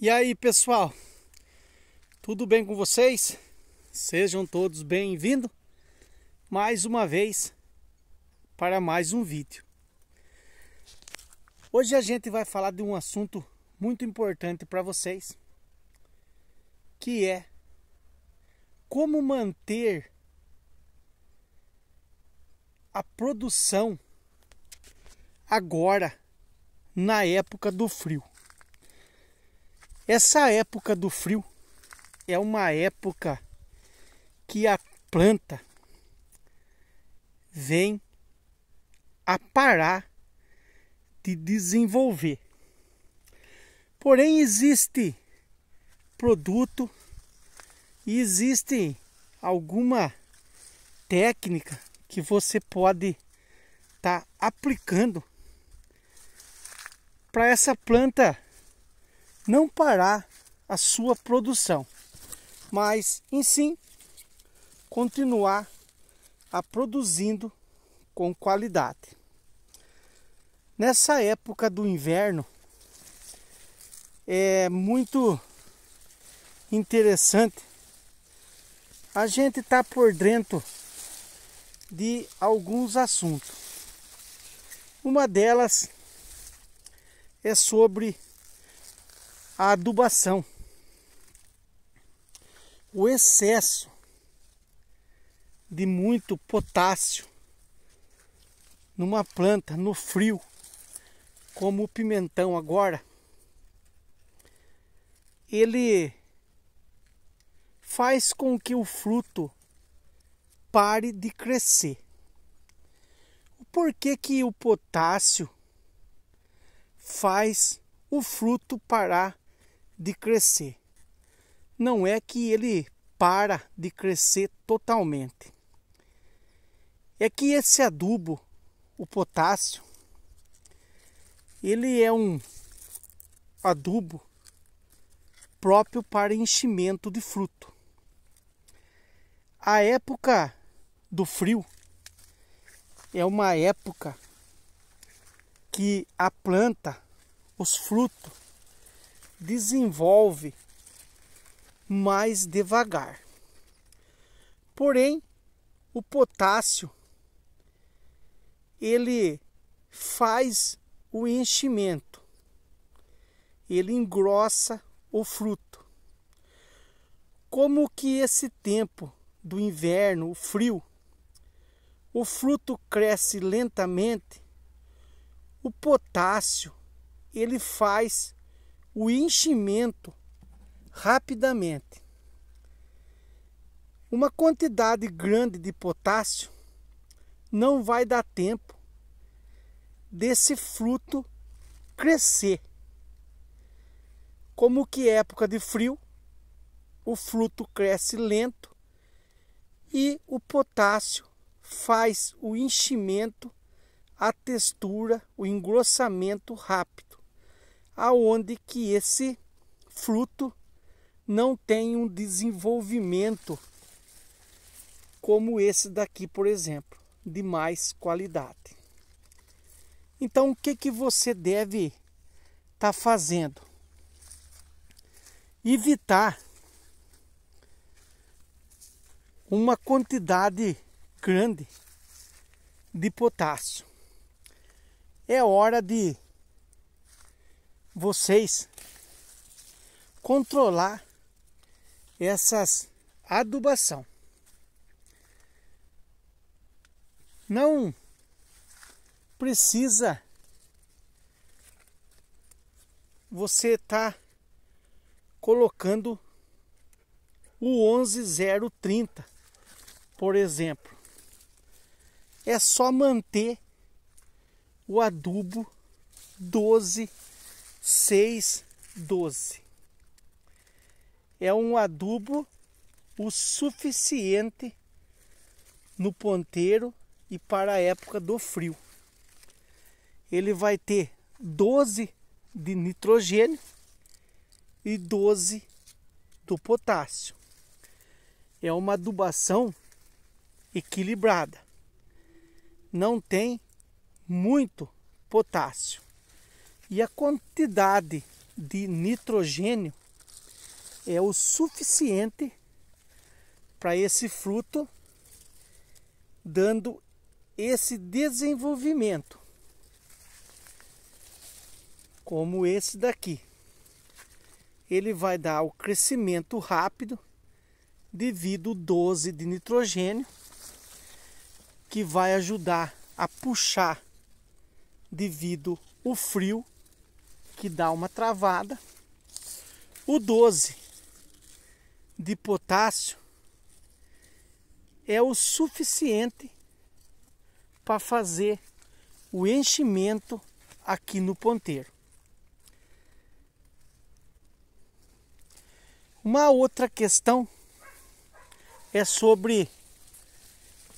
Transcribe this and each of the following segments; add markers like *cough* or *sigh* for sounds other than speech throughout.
E aí, pessoal? Tudo bem com vocês? Sejam todos bem-vindos mais uma vez para mais um vídeo. Hoje a gente vai falar de um assunto muito importante para vocês, que é como manter a produção agora na época do frio. Essa época do frio é uma época que a planta vem a parar de desenvolver. Porém, existe produto e existe alguma técnica que você pode estar tá aplicando para essa planta não parar a sua produção, mas em sim continuar a produzindo com qualidade. Nessa época do inverno é muito interessante a gente estar tá por dentro de alguns assuntos. Uma delas é sobre a adubação. O excesso de muito potássio numa planta no frio, como o pimentão agora, ele faz com que o fruto pare de crescer. Por que, que o potássio faz o fruto parar de crescer. Não é que ele para de crescer totalmente. É que esse adubo, o potássio, ele é um adubo próprio para enchimento de fruto. A época do frio é uma época que a planta, os frutos, desenvolve mais devagar. Porém, o potássio ele faz o enchimento. Ele engrossa o fruto. Como que esse tempo do inverno, o frio, o fruto cresce lentamente, o potássio ele faz o enchimento rapidamente. Uma quantidade grande de potássio não vai dar tempo desse fruto crescer. Como que é época de frio, o fruto cresce lento e o potássio faz o enchimento, a textura, o engrossamento rápido aonde que esse fruto não tem um desenvolvimento como esse daqui, por exemplo, de mais qualidade. Então, o que que você deve estar tá fazendo? Evitar uma quantidade grande de potássio. É hora de vocês controlar essas adubação. Não precisa você tá colocando o 11030, por exemplo. É só manter o adubo 12 6,12. É um adubo o suficiente no ponteiro e para a época do frio. Ele vai ter 12 de nitrogênio e 12 do potássio. É uma adubação equilibrada. Não tem muito potássio e a quantidade de nitrogênio é o suficiente para esse fruto dando esse desenvolvimento como esse daqui ele vai dar o crescimento rápido devido ao 12 de nitrogênio que vai ajudar a puxar devido o frio que dá uma travada. O 12 de potássio é o suficiente para fazer o enchimento aqui no ponteiro. Uma outra questão é sobre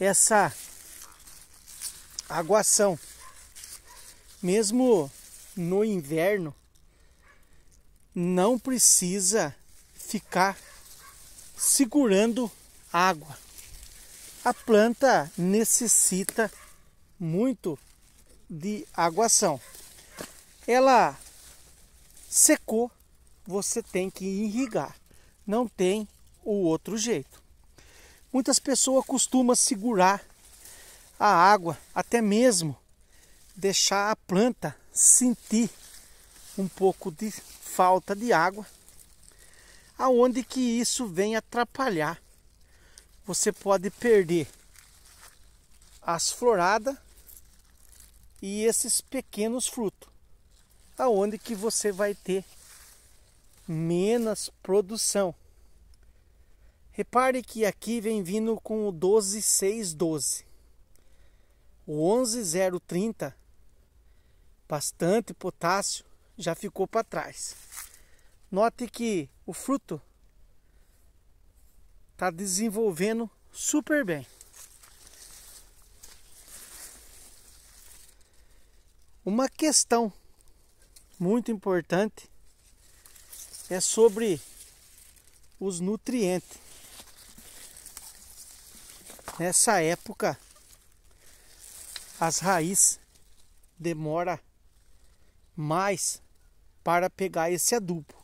essa aguação. Mesmo no inverno não precisa ficar segurando água. A planta necessita muito de aguação. Ela secou, você tem que irrigar. Não tem o outro jeito. Muitas pessoas costumam segurar a água, até mesmo deixar a planta senti um pouco de falta de água, aonde que isso vem atrapalhar. Você pode perder as floradas e esses pequenos frutos, aonde que você vai ter menos produção. Repare que aqui vem vindo com o 12612. O 11030 bastante potássio, já ficou para trás. Note que o fruto está desenvolvendo super bem. Uma questão muito importante é sobre os nutrientes. Nessa época, as raízes demora mais para pegar esse adubo.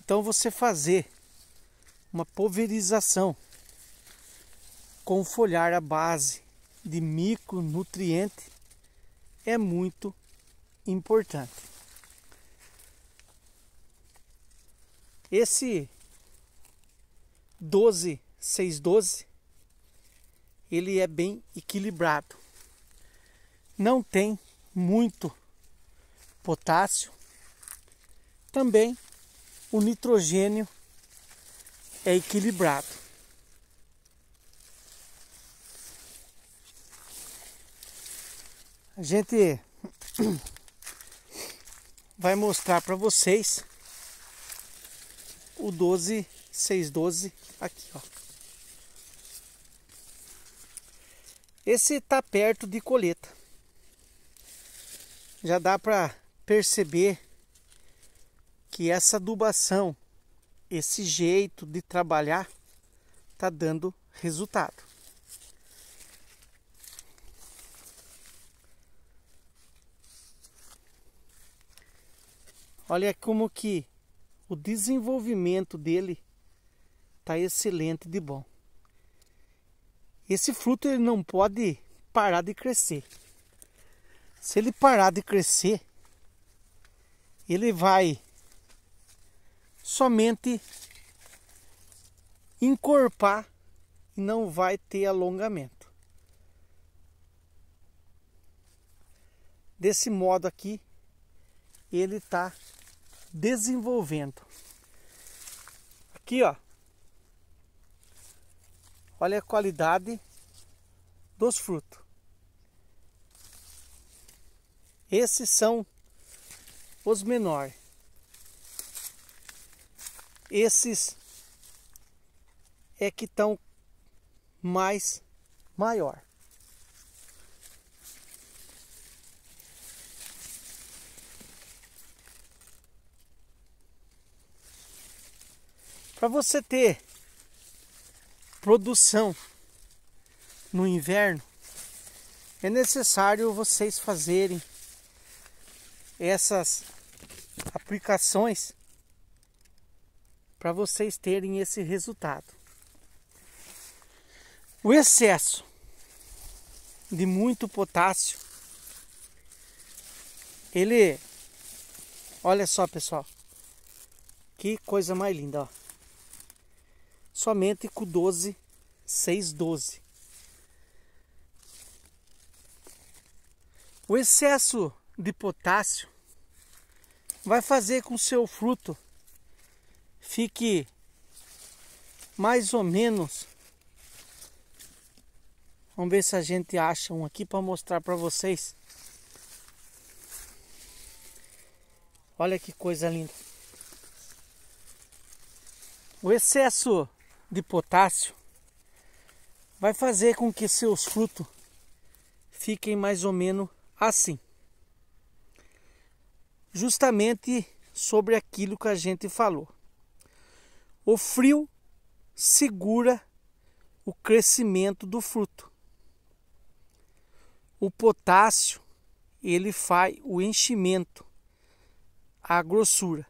Então você fazer uma pulverização com folhar à base de micronutriente é muito importante. Esse 12 612 ele é bem equilibrado. Não tem muito potássio. Também o nitrogênio é equilibrado. A gente *coughs* vai mostrar para vocês o 12 612 aqui, ó. Esse tá perto de colheita. Já dá para perceber que essa adubação, esse jeito de trabalhar, está dando resultado. Olha como que o desenvolvimento dele está excelente de bom. Esse fruto ele não pode parar de crescer. Se ele parar de crescer, ele vai somente encorpar e não vai ter alongamento. Desse modo aqui, ele está desenvolvendo. Aqui, ó. Olha a qualidade dos frutos. Esses são os menores. Esses é que estão mais maior. Para você ter produção no inverno, é necessário vocês fazerem essas aplicações para vocês terem esse resultado. O excesso de muito potássio, ele, olha só pessoal, que coisa mais linda, ó. somente com 12, 6, 12. O excesso de potássio vai fazer com seu fruto fique mais ou menos. Vamos ver se a gente acha um aqui para mostrar para vocês. Olha que coisa linda. O excesso de potássio vai fazer com que seus frutos fiquem mais ou menos assim justamente sobre aquilo que a gente falou. O frio segura o crescimento do fruto. O potássio, ele faz o enchimento, a grossura.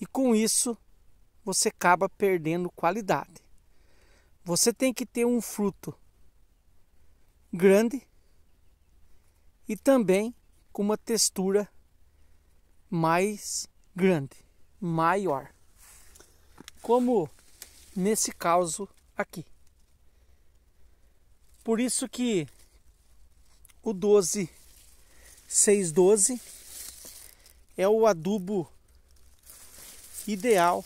E com isso, você acaba perdendo qualidade. Você tem que ter um fruto grande e também com uma textura mais grande, maior. Como nesse caso aqui. Por isso que o 12 612 é o adubo ideal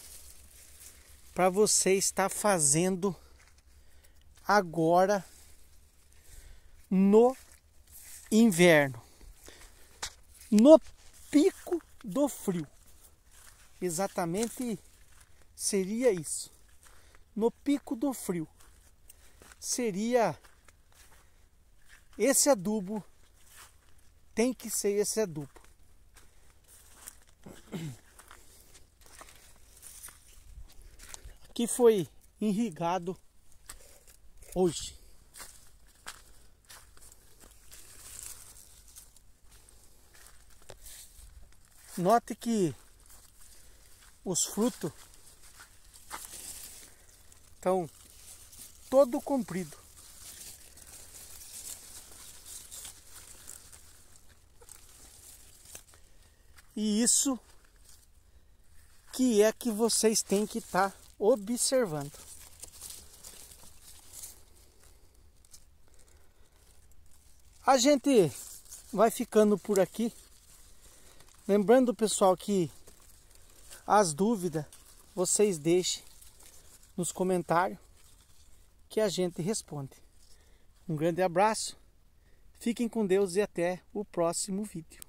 para você estar fazendo agora no inverno no pico do frio. Exatamente seria isso. No pico do frio. Seria esse adubo. Tem que ser esse adubo. Aqui foi irrigado hoje. Note que os frutos estão todo comprido. E isso que é que vocês têm que estar tá observando. A gente vai ficando por aqui. Lembrando, pessoal, que as dúvidas vocês deixem nos comentários que a gente responde. Um grande abraço, fiquem com Deus e até o próximo vídeo.